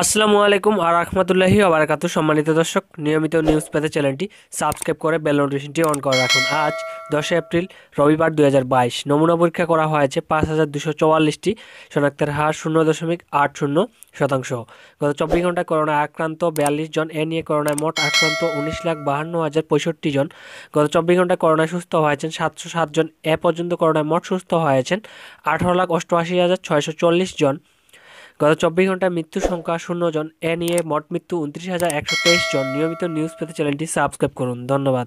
আসসালামু আলাইকুম আর রহমতুল্লাহি আবরাকাতু সম্মানিত দর্শক নিয়মিত নিউজ পেতে চ্যানেলটি সাবস্ক্রাইব করে বেল নোটিফিকেশনটি অন করে রাখুন আজ দশই এপ্রিল রবিবার দুই নমুনা পরীক্ষা করা হয়েছে পাঁচ হাজার দুশো চুয়াল্লিশটি শনাক্তের হার শূন্য দশমিক আট শূন্য শতাংশ গত চব্বিশ ঘন্টায় করোনা আক্রান্ত বিয়াল্লিশ জন এ নিয়ে করোনায় মোট আক্রান্ত উনিশ লাখ বাহান্ন হাজার পঁয়ষট্টি জন গত চব্বিশ ঘন্টায় করোনায় সুস্থ হয়েছেন সাতশো সাতজন এ পর্যন্ত করোনায় মোট সুস্থ হয়েছেন আঠারো লাখ অষ্টআশি হাজার ছয়শো চল্লিশ জন গত চব্বিশ ঘন্টায় মৃত্যুর সংখ্যা শূন্য জন এ নিয়ে মোট মৃত্যু উনত্রিশ হাজার একশো তেইশ জন নিয়মিত নিউজ পেতে চ্যানেলটি সাবস্ক্রাইব করুন ধন্যবাদ